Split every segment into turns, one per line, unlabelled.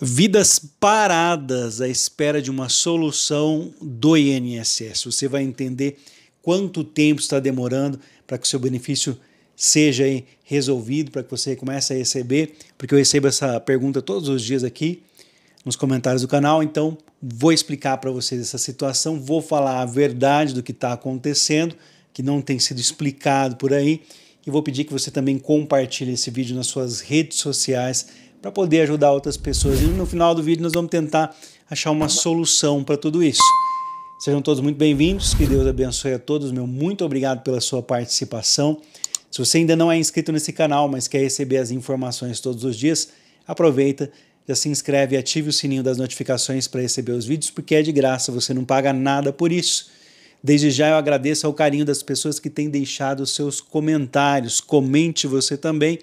Vidas paradas à espera de uma solução do INSS. Você vai entender quanto tempo está demorando para que o seu benefício seja resolvido, para que você comece a receber, porque eu recebo essa pergunta todos os dias aqui nos comentários do canal, então vou explicar para vocês essa situação, vou falar a verdade do que está acontecendo, que não tem sido explicado por aí, e vou pedir que você também compartilhe esse vídeo nas suas redes sociais para poder ajudar outras pessoas. E no final do vídeo nós vamos tentar achar uma solução para tudo isso. Sejam todos muito bem-vindos, que Deus abençoe a todos. Meu muito obrigado pela sua participação. Se você ainda não é inscrito nesse canal, mas quer receber as informações todos os dias, aproveita, já se inscreve e ative o sininho das notificações para receber os vídeos, porque é de graça, você não paga nada por isso. Desde já eu agradeço ao carinho das pessoas que têm deixado seus comentários. Comente você também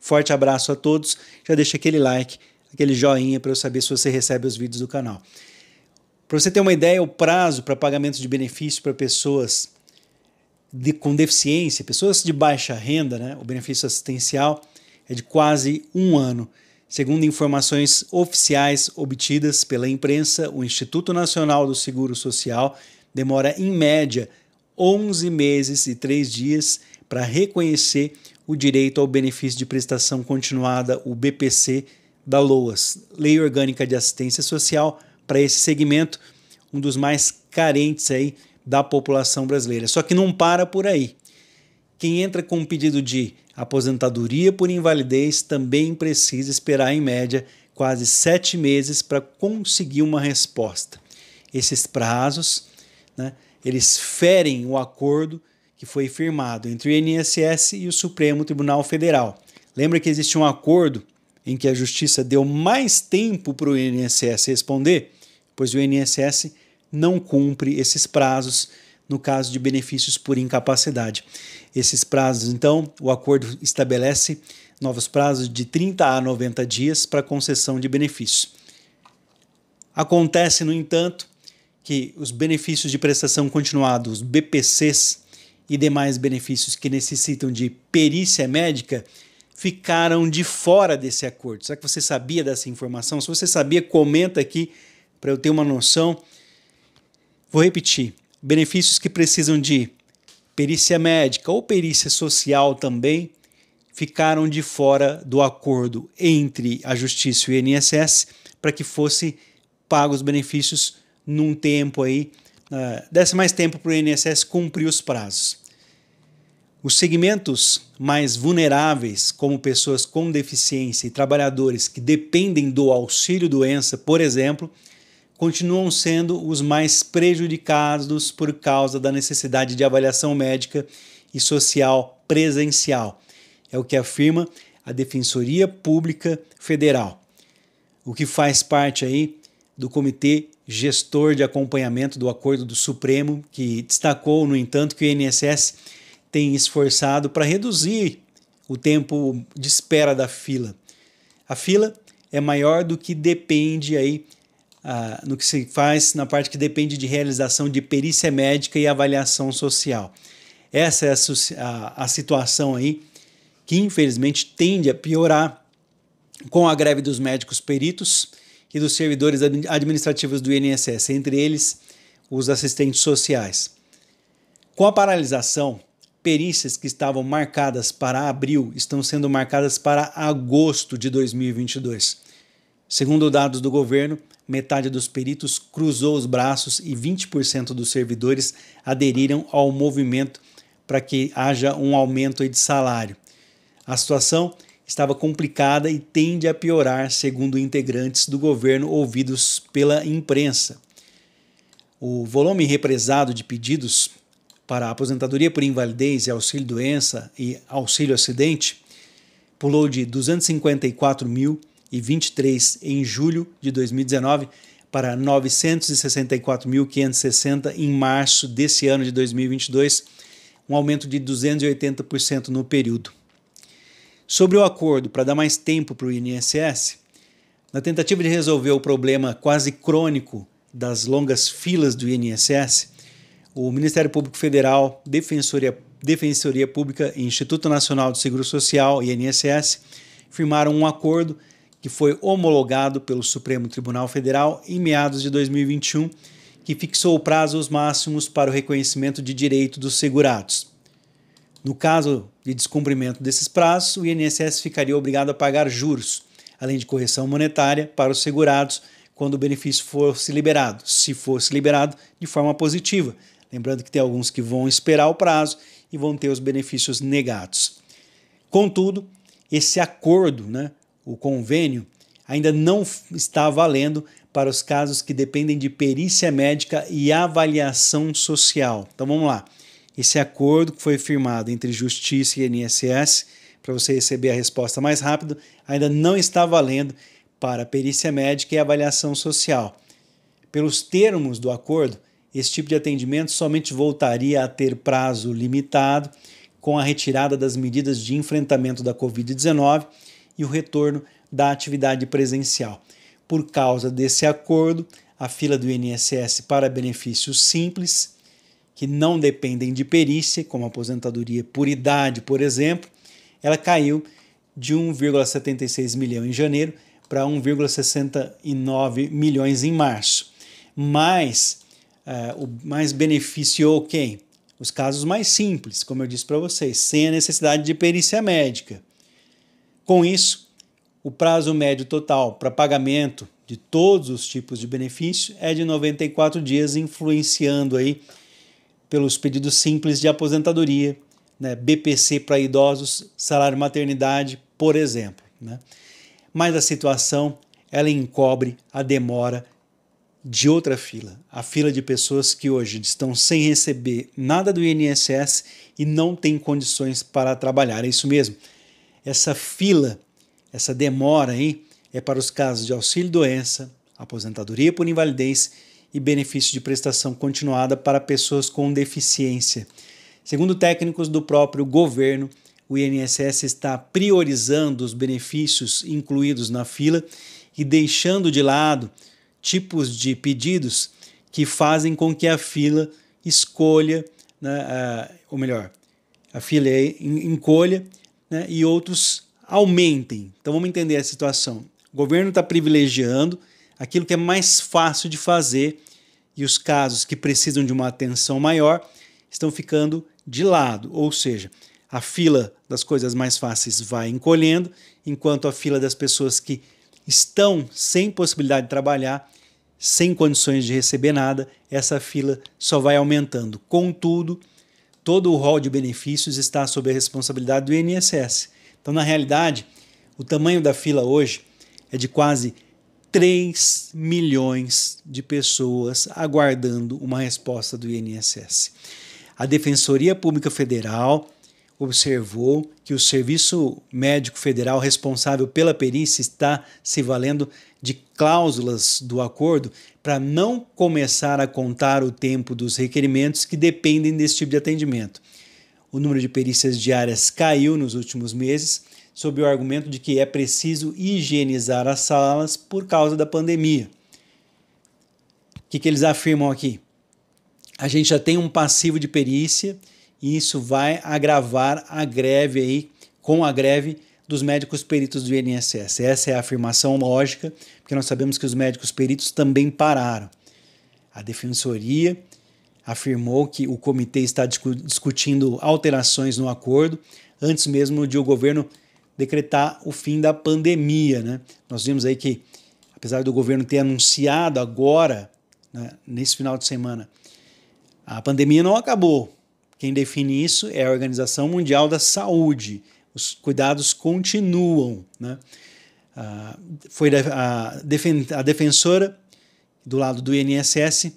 Forte abraço a todos. Já deixa aquele like, aquele joinha para eu saber se você recebe os vídeos do canal. Para você ter uma ideia, o prazo para pagamento de benefício para pessoas de, com deficiência, pessoas de baixa renda, né, o benefício assistencial, é de quase um ano. Segundo informações oficiais obtidas pela imprensa, o Instituto Nacional do Seguro Social demora, em média, 11 meses e 3 dias para reconhecer o direito ao benefício de prestação continuada, o BPC, da LOAS, Lei Orgânica de Assistência Social, para esse segmento, um dos mais carentes aí da população brasileira. Só que não para por aí. Quem entra com um pedido de aposentadoria por invalidez também precisa esperar, em média, quase sete meses para conseguir uma resposta. Esses prazos, né, eles ferem o acordo que foi firmado entre o INSS e o Supremo Tribunal Federal. Lembra que existe um acordo em que a justiça deu mais tempo para o INSS responder? Pois o INSS não cumpre esses prazos no caso de benefícios por incapacidade. Esses prazos, então, o acordo estabelece novos prazos de 30 a 90 dias para concessão de benefícios. Acontece, no entanto, que os benefícios de prestação continuada, os BPCs, e demais benefícios que necessitam de perícia médica ficaram de fora desse acordo. Será que você sabia dessa informação? Se você sabia, comenta aqui para eu ter uma noção. Vou repetir: benefícios que precisam de perícia médica ou perícia social também ficaram de fora do acordo entre a Justiça e o INSS para que fosse pagos benefícios num tempo aí uh, desse mais tempo para o INSS cumprir os prazos. Os segmentos mais vulneráveis, como pessoas com deficiência e trabalhadores que dependem do auxílio-doença, por exemplo, continuam sendo os mais prejudicados por causa da necessidade de avaliação médica e social presencial. É o que afirma a Defensoria Pública Federal, o que faz parte aí do Comitê gestor de acompanhamento do acordo do Supremo, que destacou, no entanto, que o INSS tem esforçado para reduzir o tempo de espera da fila. A fila é maior do que depende aí ah, no que se faz na parte que depende de realização de perícia médica e avaliação social. Essa é a, a, a situação aí que infelizmente tende a piorar com a greve dos médicos peritos e dos servidores administrativos do INSS, entre eles os assistentes sociais. Com a paralisação, perícias que estavam marcadas para abril estão sendo marcadas para agosto de 2022. Segundo dados do governo, metade dos peritos cruzou os braços e 20% dos servidores aderiram ao movimento para que haja um aumento de salário. A situação estava complicada e tende a piorar, segundo integrantes do governo ouvidos pela imprensa. O volume represado de pedidos para aposentadoria por invalidez e auxílio doença e auxílio acidente pulou de 254.023 em julho de 2019 para 964.560 em março desse ano de 2022, um aumento de 280% no período. Sobre o acordo, para dar mais tempo para o INSS, na tentativa de resolver o problema quase crônico das longas filas do INSS, o Ministério Público Federal, Defensoria, Defensoria Pública e Instituto Nacional do Seguro Social, INSS, firmaram um acordo que foi homologado pelo Supremo Tribunal Federal em meados de 2021, que fixou prazos máximos para o reconhecimento de direito dos segurados. No caso de descumprimento desses prazos, o INSS ficaria obrigado a pagar juros, além de correção monetária para os segurados quando o benefício fosse liberado, se fosse liberado de forma positiva. Lembrando que tem alguns que vão esperar o prazo e vão ter os benefícios negados. Contudo, esse acordo, né, o convênio, ainda não está valendo para os casos que dependem de perícia médica e avaliação social. Então vamos lá esse acordo que foi firmado entre Justiça e INSS para você receber a resposta mais rápido ainda não está valendo para perícia médica e avaliação social. Pelos termos do acordo, esse tipo de atendimento somente voltaria a ter prazo limitado com a retirada das medidas de enfrentamento da Covid-19 e o retorno da atividade presencial. Por causa desse acordo, a fila do INSS para benefícios simples que não dependem de perícia, como aposentadoria por idade, por exemplo, ela caiu de 1,76 milhão em janeiro para 1,69 milhões em março. Mas uh, o mais beneficiou quem? Os casos mais simples, como eu disse para vocês, sem a necessidade de perícia médica. Com isso, o prazo médio total para pagamento de todos os tipos de benefício é de 94 dias, influenciando aí pelos pedidos simples de aposentadoria, né, BPC para idosos, salário maternidade, por exemplo. Né? Mas a situação ela encobre a demora de outra fila, a fila de pessoas que hoje estão sem receber nada do INSS e não têm condições para trabalhar. É isso mesmo. Essa fila, essa demora aí, é para os casos de auxílio-doença, aposentadoria por invalidez e benefício de prestação continuada para pessoas com deficiência. Segundo técnicos do próprio governo, o INSS está priorizando os benefícios incluídos na fila e deixando de lado tipos de pedidos que fazem com que a fila escolha, né, ou melhor, a fila é encolha né, e outros aumentem. Então vamos entender a situação. O governo está privilegiando aquilo que é mais fácil de fazer e os casos que precisam de uma atenção maior estão ficando de lado, ou seja, a fila das coisas mais fáceis vai encolhendo, enquanto a fila das pessoas que estão sem possibilidade de trabalhar, sem condições de receber nada, essa fila só vai aumentando. Contudo, todo o rol de benefícios está sob a responsabilidade do INSS. Então, na realidade, o tamanho da fila hoje é de quase 3 milhões de pessoas aguardando uma resposta do INSS. A Defensoria Pública Federal observou que o Serviço Médico Federal responsável pela perícia está se valendo de cláusulas do acordo para não começar a contar o tempo dos requerimentos que dependem desse tipo de atendimento. O número de perícias diárias caiu nos últimos meses sob o argumento de que é preciso higienizar as salas por causa da pandemia. O que, que eles afirmam aqui? A gente já tem um passivo de perícia e isso vai agravar a greve aí, com a greve dos médicos peritos do INSS. Essa é a afirmação lógica, porque nós sabemos que os médicos peritos também pararam. A defensoria afirmou que o comitê está discutindo alterações no acordo antes mesmo de o governo decretar o fim da pandemia. Né? Nós vimos aí que, apesar do governo ter anunciado agora, né, nesse final de semana, a pandemia não acabou. Quem define isso é a Organização Mundial da Saúde. Os cuidados continuam. Né? Ah, foi a, defen a defensora do lado do INSS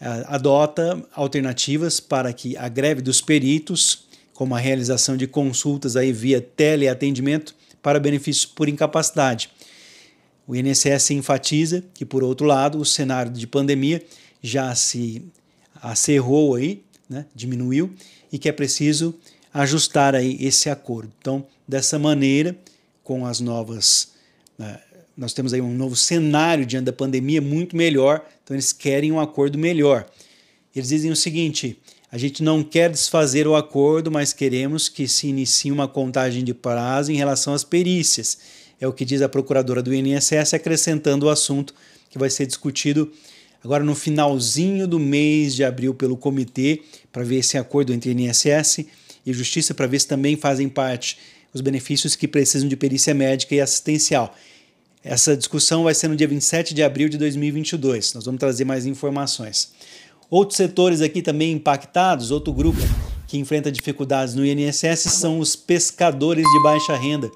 ah, adota alternativas para que a greve dos peritos como a realização de consultas aí via teleatendimento para benefícios por incapacidade. O INSS enfatiza que, por outro lado, o cenário de pandemia já se acerrou aí, né, diminuiu, e que é preciso ajustar aí esse acordo. Então, dessa maneira, com as novas. Né, nós temos aí um novo cenário diante da pandemia muito melhor, então eles querem um acordo melhor. Eles dizem o seguinte: a gente não quer desfazer o acordo, mas queremos que se inicie uma contagem de prazo em relação às perícias. É o que diz a procuradora do INSS, acrescentando o assunto que vai ser discutido agora no finalzinho do mês de abril pelo comitê, para ver esse acordo entre INSS e Justiça, para ver se também fazem parte os benefícios que precisam de perícia médica e assistencial. Essa discussão vai ser no dia 27 de abril de 2022. Nós vamos trazer mais informações. Outros setores aqui também impactados, outro grupo que enfrenta dificuldades no INSS são os pescadores de baixa renda,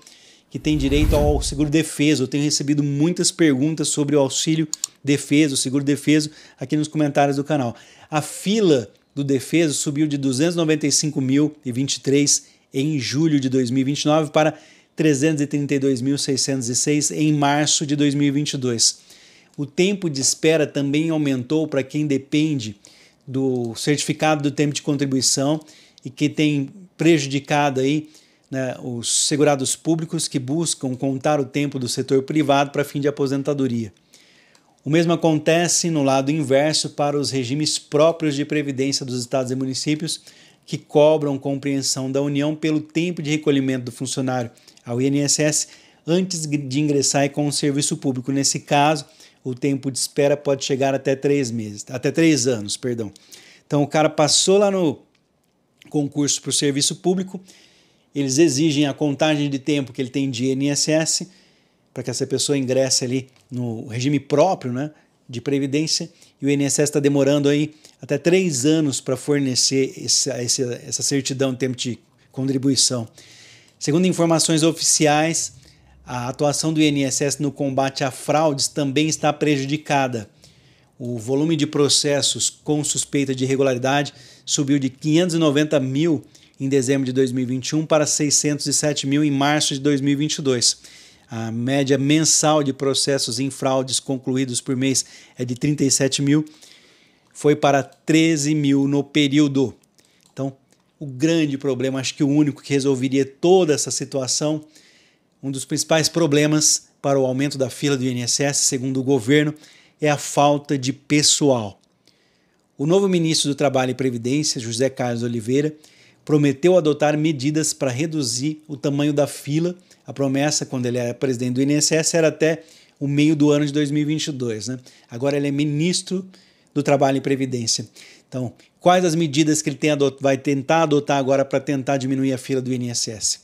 que têm direito ao seguro defeso. Eu tenho recebido muitas perguntas sobre o auxílio defeso, seguro defeso, aqui nos comentários do canal. A fila do defeso subiu de 295.023 em julho de 2029 para 332.606 em março de 2022. O tempo de espera também aumentou para quem depende do certificado do tempo de contribuição e que tem prejudicado aí né, os segurados públicos que buscam contar o tempo do setor privado para fim de aposentadoria. O mesmo acontece no lado inverso para os regimes próprios de previdência dos estados e municípios que cobram compreensão da União pelo tempo de recolhimento do funcionário ao INSS antes de ingressar com o serviço público. Nesse caso, o tempo de espera pode chegar até três meses, até três anos, perdão. Então o cara passou lá no concurso para o serviço público, eles exigem a contagem de tempo que ele tem de INSS para que essa pessoa ingresse ali no regime próprio, né, de previdência. E o INSS está demorando aí até três anos para fornecer essa, essa certidão de tempo de contribuição. Segundo informações oficiais, a atuação do INSS no combate a fraudes também está prejudicada. O volume de processos com suspeita de irregularidade subiu de 590 mil em dezembro de 2021 para 607 mil em março de 2022. A média mensal de processos em fraudes concluídos por mês é de 37 mil, foi para 13 mil no período. Então, o grande problema, acho que o único que resolveria toda essa situação um dos principais problemas para o aumento da fila do INSS, segundo o governo, é a falta de pessoal. O novo ministro do Trabalho e Previdência, José Carlos Oliveira, prometeu adotar medidas para reduzir o tamanho da fila. A promessa, quando ele era presidente do INSS, era até o meio do ano de 2022. Né? Agora ele é ministro do Trabalho e Previdência. Então, quais as medidas que ele tem vai tentar adotar agora para tentar diminuir a fila do INSS?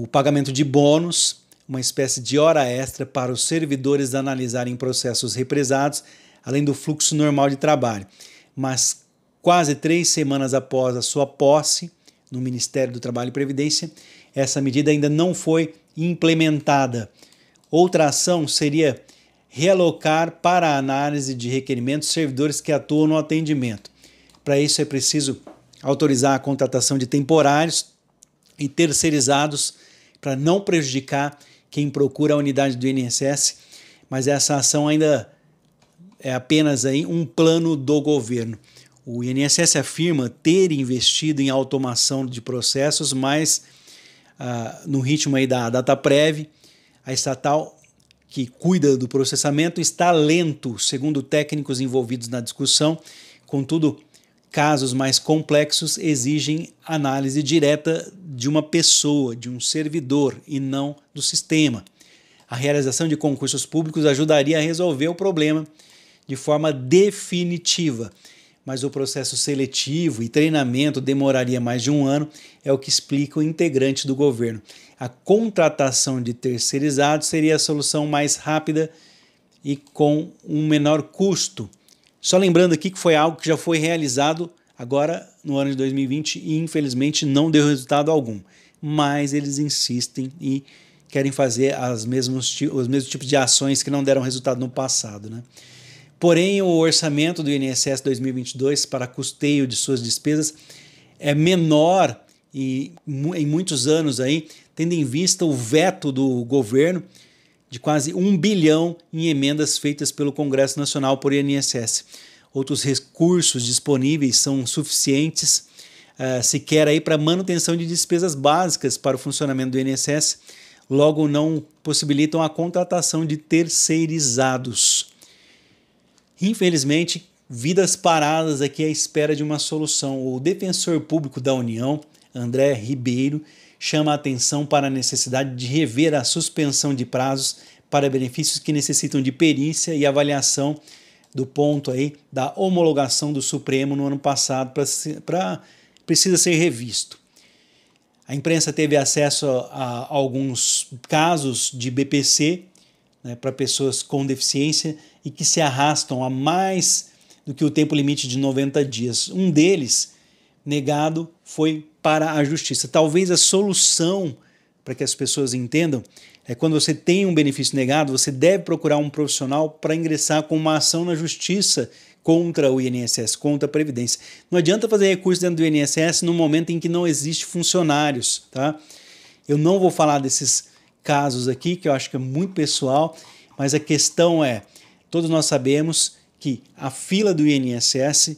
o pagamento de bônus, uma espécie de hora extra para os servidores analisarem processos represados, além do fluxo normal de trabalho. Mas quase três semanas após a sua posse no Ministério do Trabalho e Previdência, essa medida ainda não foi implementada. Outra ação seria realocar para a análise de requerimentos servidores que atuam no atendimento. Para isso é preciso autorizar a contratação de temporários e terceirizados para não prejudicar quem procura a unidade do INSS, mas essa ação ainda é apenas aí um plano do governo. O INSS afirma ter investido em automação de processos, mas ah, no ritmo aí da DataPrev, a estatal que cuida do processamento está lento, segundo técnicos envolvidos na discussão. Contudo, Casos mais complexos exigem análise direta de uma pessoa, de um servidor e não do sistema. A realização de concursos públicos ajudaria a resolver o problema de forma definitiva, mas o processo seletivo e treinamento demoraria mais de um ano, é o que explica o integrante do governo. A contratação de terceirizados seria a solução mais rápida e com um menor custo só lembrando aqui que foi algo que já foi realizado agora no ano de 2020 e infelizmente não deu resultado algum. Mas eles insistem e querem fazer as mesmos, os mesmos tipos de ações que não deram resultado no passado. Né? Porém, o orçamento do INSS 2022 para custeio de suas despesas é menor e em muitos anos aí, tendo em vista o veto do governo de quase um bilhão em emendas feitas pelo Congresso Nacional por INSS. Outros recursos disponíveis são suficientes uh, sequer aí para manutenção de despesas básicas para o funcionamento do INSS, logo não possibilitam a contratação de terceirizados. Infelizmente, vidas paradas aqui à espera de uma solução. O defensor público da União, André Ribeiro, chama a atenção para a necessidade de rever a suspensão de prazos para benefícios que necessitam de perícia e avaliação do ponto aí da homologação do Supremo no ano passado para precisa ser revisto. A imprensa teve acesso a, a alguns casos de BPC né, para pessoas com deficiência e que se arrastam a mais do que o tempo limite de 90 dias. Um deles negado foi para a justiça. Talvez a solução para que as pessoas entendam é quando você tem um benefício negado, você deve procurar um profissional para ingressar com uma ação na justiça contra o INSS, contra a Previdência. Não adianta fazer recurso dentro do INSS no momento em que não existe funcionários, tá? Eu não vou falar desses casos aqui, que eu acho que é muito pessoal, mas a questão é, todos nós sabemos que a fila do INSS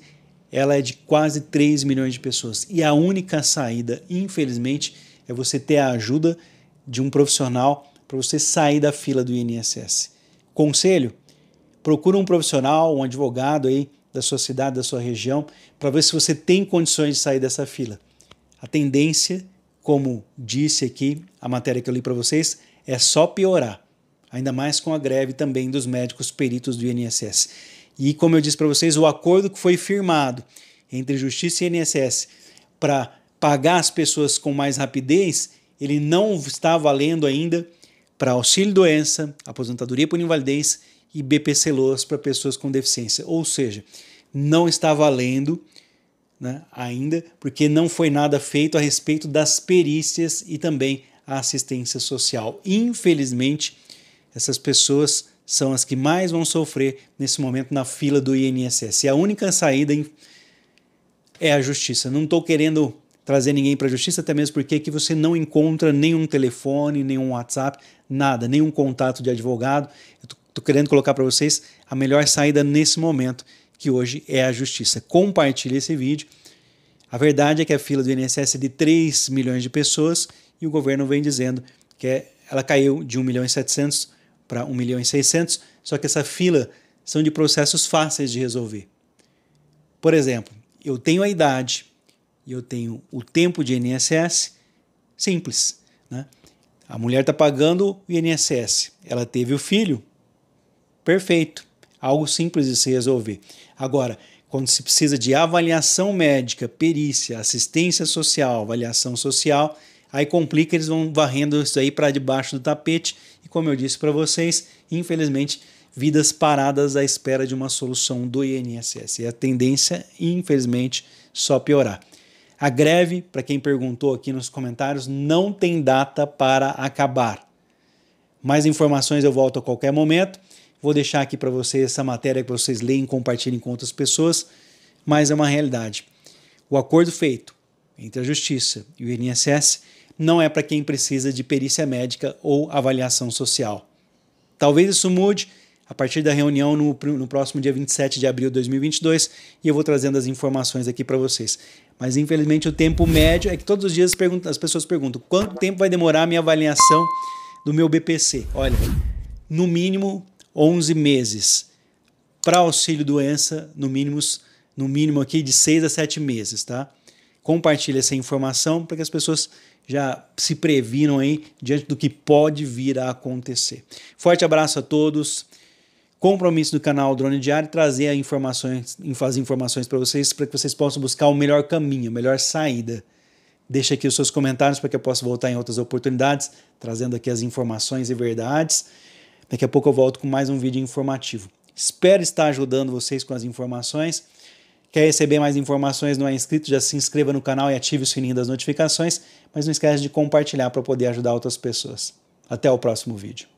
ela é de quase 3 milhões de pessoas. E a única saída, infelizmente, é você ter a ajuda de um profissional para você sair da fila do INSS. Conselho: procura um profissional, um advogado aí da sua cidade, da sua região, para ver se você tem condições de sair dessa fila. A tendência, como disse aqui a matéria que eu li para vocês, é só piorar, ainda mais com a greve também dos médicos peritos do INSS. E como eu disse para vocês, o acordo que foi firmado entre Justiça e INSS para pagar as pessoas com mais rapidez, ele não está valendo ainda para auxílio doença, aposentadoria por invalidez e BPC Loas para pessoas com deficiência. Ou seja, não está valendo né, ainda, porque não foi nada feito a respeito das perícias e também a assistência social. Infelizmente, essas pessoas são as que mais vão sofrer nesse momento na fila do INSS. E a única saída é a justiça. Não estou querendo trazer ninguém para a justiça, até mesmo porque que você não encontra nenhum telefone, nenhum WhatsApp, nada, nenhum contato de advogado. Estou querendo colocar para vocês a melhor saída nesse momento, que hoje é a justiça. Compartilhe esse vídeo. A verdade é que a fila do INSS é de 3 milhões de pessoas e o governo vem dizendo que é, ela caiu de 1 milhão e 700 para 1 milhão e 600, só que essa fila são de processos fáceis de resolver. Por exemplo, eu tenho a idade e eu tenho o tempo de INSS, simples. Né? A mulher está pagando o INSS, ela teve o filho, perfeito, algo simples de se resolver. Agora, quando se precisa de avaliação médica, perícia, assistência social, avaliação social, Aí complica, eles vão varrendo isso aí para debaixo do tapete. E como eu disse para vocês, infelizmente, vidas paradas à espera de uma solução do INSS. E a tendência, infelizmente, só piorar. A greve, para quem perguntou aqui nos comentários, não tem data para acabar. Mais informações eu volto a qualquer momento. Vou deixar aqui para vocês essa matéria que vocês leem e compartilhem com outras pessoas, mas é uma realidade. O acordo feito entre a Justiça e o INSS não é para quem precisa de perícia médica ou avaliação social. Talvez isso mude a partir da reunião no, no próximo dia 27 de abril de 2022 e eu vou trazendo as informações aqui para vocês. Mas infelizmente o tempo médio é que todos os dias as pessoas perguntam quanto tempo vai demorar a minha avaliação do meu BPC. Olha, no mínimo 11 meses. Para auxílio doença, no mínimo, no mínimo aqui de 6 a 7 meses, tá? compartilhe essa informação para que as pessoas já se previnam aí diante do que pode vir a acontecer. Forte abraço a todos. Compromisso do canal Drone Diário trazer informações, as informações para vocês para que vocês possam buscar o melhor caminho, a melhor saída. Deixe aqui os seus comentários para que eu possa voltar em outras oportunidades, trazendo aqui as informações e verdades. Daqui a pouco eu volto com mais um vídeo informativo. Espero estar ajudando vocês com as informações. Quer receber mais informações, não é inscrito, já se inscreva no canal e ative o sininho das notificações, mas não esquece de compartilhar para poder ajudar outras pessoas. Até o próximo vídeo.